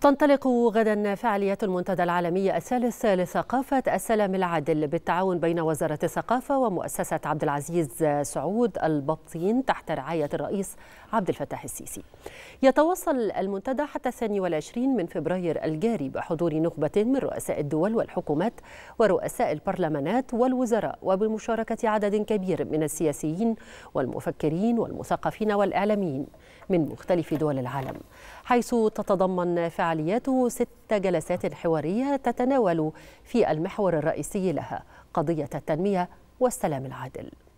تنطلق غدا فعاليات المنتدى العالمي الثالث لثقافة السلام العادل بالتعاون بين وزارة الثقافة ومؤسسة عبد العزيز سعود البطين تحت رعاية الرئيس عبد الفتاح السيسي يتواصل المنتدى حتى الثاني والعشرين من فبراير الجاري بحضور نخبة من رؤساء الدول والحكومات ورؤساء البرلمانات والوزراء وبمشاركة عدد كبير من السياسيين والمفكرين والمثقفين والإعلاميين من مختلف دول العالم حيث تتضمن فعالياته ست جلسات حوارية تتناول في المحور الرئيسي لها قضية التنمية والسلام العادل